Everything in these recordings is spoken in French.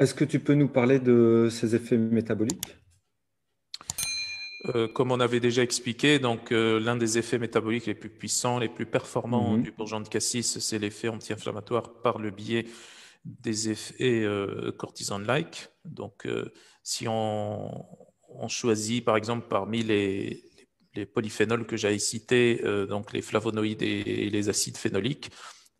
Est-ce que tu peux nous parler de ces effets métaboliques euh, comme on avait déjà expliqué, donc euh, l'un des effets métaboliques les plus puissants, les plus performants mhm. du bourgeon de cassis, c'est l'effet anti-inflammatoire par le biais des effets euh, cortisone-like. Donc, si on, choisit, par exemple, parmi les, les polyphénols que j'avais cités, donc les flavonoïdes et les acides phénoliques,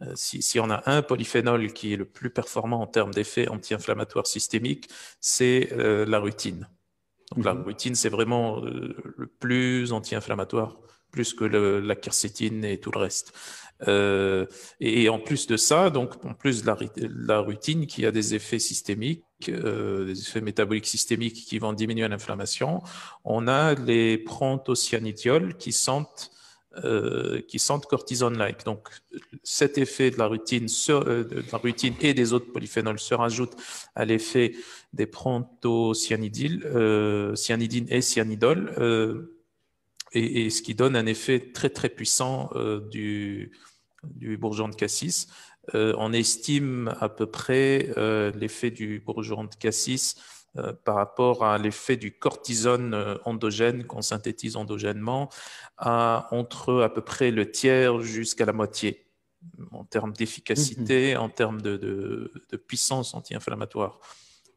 euh, si, on a un polyphénol qui est le plus performant en termes d'effet anti-inflammatoire systémique, c'est euh, la rutine. Donc la mhm. rutine, c'est vraiment euh, le plus anti-inflammatoire, plus que la quercétine et tout le reste. et, en plus de ça, donc en plus de la, rutine qui a des effets systémiques, des effets métaboliques systémiques qui vont diminuer l'inflammation, on a les prontocyanidiols qui sentent euh, qui sentent cortisone-like. Donc, cet effet de la rutine, euh, de la et des autres polyphénols se rajoute à l'effet des prontocyanidines, euh, cyanidine et cyanidol, et, ce qui donne un effet très très puissant du, bourgeon de cassis. on estime à peu près l'effet du bourgeon de cassis euh, par rapport à l'effet du cortisone euh, endogène qu'on synthétise endogènement à entre à peu près le tiers jusqu'à la moitié en termes d'efficacité, mhm. en termes de, puissance anti-inflammatoire.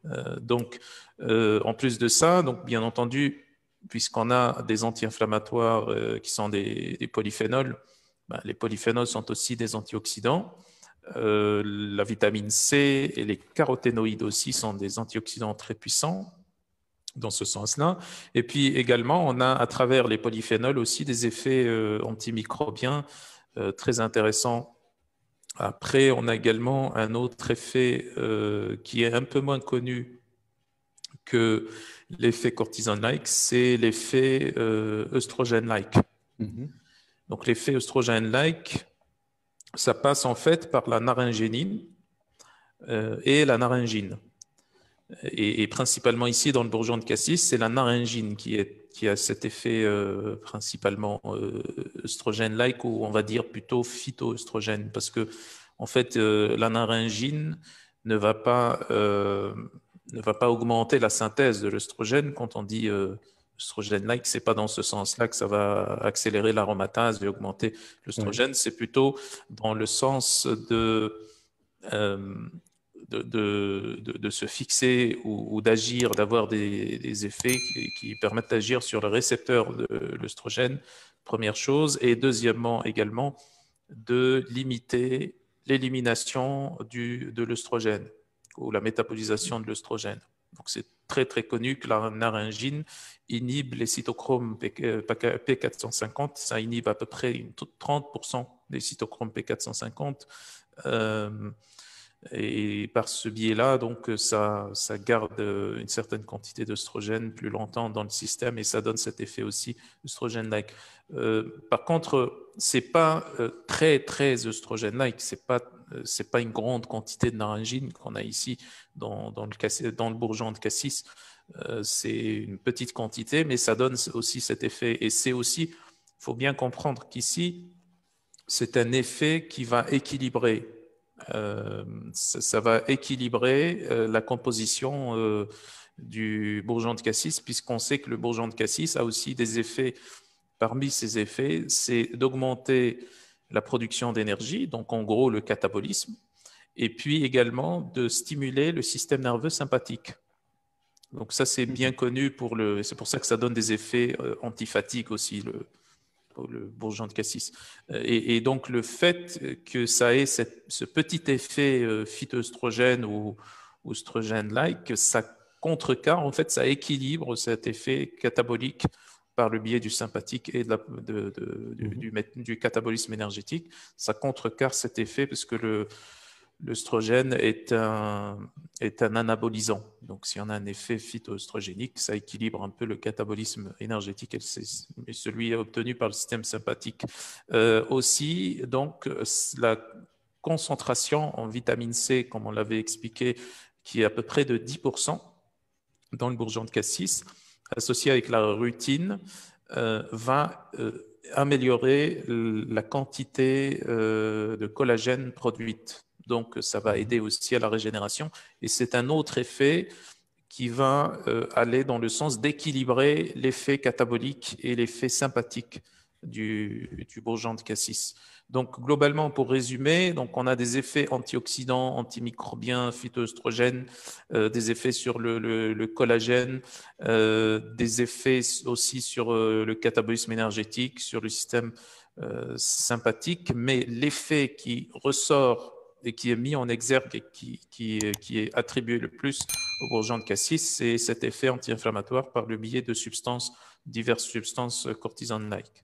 Euh, donc, en plus de ça, donc bien entendu, puisqu'on a des anti-inflammatoires qui sont des, polyphénols, ben, les polyphénols sont aussi des antioxydants. Euh, la vitamine C et les caroténoïdes aussi sont des antioxydants très puissants dans ce sens-là. Et puis également, on a à travers les polyphénols aussi des effets euh, antimicrobiens euh, très intéressants. Après, on a également un autre effet qui est un peu moins connu que l'effet cortisone-like, c'est l'effet œstrogène-like. Mm-hmm. Donc l'effet œstrogène-like, ça passe en fait par la naringénine euh, et la naringine. Et, principalement ici, dans le bourgeon de cassis, c'est la naringine qui, a cet effet euh, principalement euh, oestrogène œstrogène-like, ou on va dire plutôt phytoœstrogène, parce que en fait, la naringine ne va, pas, ne va pas augmenter la synthèse de l'œstrogène quand on dit strogène like, c'est pas dans ce sens-là que ça va accélérer l'aromatase et augmenter l'estrogène c'est plutôt dans le sens de, euh, de, se fixer ou, d'agir, d'avoir des, effets qui, permettent d'agir sur le récepteur de l'œstrogène, première chose, et deuxièmement également de limiter l'élimination de l'œstrogène ou la métabolisation de l'œstrogène. Donc c'est très connu que la naringine inhibe les cytochromes P450. Euh, ça inhibe à peu près une, 30% des cytochromes P450. Euh, et par ce biais-là, donc, ça, ça, garde euh, une certaine quantité d'œstrogène plus longtemps dans le système et ça donne cet effet aussi œstrogène-like. par contre, c'est pas très, très œstrogène-like. C'est pas euh, c'est pas une grande quantité de naringine qu'on a ici dans, dans, le, bourgeon de cassis. Euh, c'est une petite quantité, mais ça donne aussi cet effet. Et c'est aussi, faut bien comprendre qu'ici, c'est un effet qui va équilibrer. Euh, ça, va équilibrer la composition du bourgeon de cassis, puisqu'on sait que le bourgeon de cassis a aussi des effets. Parmi ces effets, c'est d'augmenter la production d'énergie, donc en gros le catabolisme, et puis également de stimuler le système nerveux sympathique. Donc ça, c'est bien mhm. connu pour le. C'est pour ça que ça donne des effets euh, antiphatiques aussi, le, le bourgeon de cassis. Euh, et, donc le fait que ça ait ce petit effet euh, phytoestrogène ou, estrogène like ça contrecarre, en fait, ça équilibre cet effet catabolique par le biais du sympathique et mhm. du, catabolisme énergétique. Ça contrecarre cet effet parce que l'œstrogène est un, anabolisant. Donc, si on a un effet phytoœstrogénique, ça équilibre un peu le catabolisme énergétique et celui obtenu par le système sympathique. Euh, aussi, donc, la concentration en vitamine C, comme on l'avait expliqué, qui est à peu près de 10% dans le bourgeon de cassis, associé avec la routine euh, va euh, améliorer la quantité euh, de collagène produite. Donc, ça va aider aussi à la régénération. Et c'est un autre effet qui va aller dans le sens d'équilibrer l'effet catabolique et l'effet sympathique du, bourgeon de cassis. Donc, globalement, pour résumer, donc on a des effets antioxydants, antimicrobiens, phytoestrogènes, euh, des effets sur le, collagène, euh, des effets aussi sur euh, le catabolisme énergétique, sur le système sympathique. Mais l'effet qui ressort et qui est mis en exergue et qui, qui est attribué le plus au bourgeon de cassis, c'est cet effet anti-inflammatoire par le biais de substances, diverses substances cortisone-like.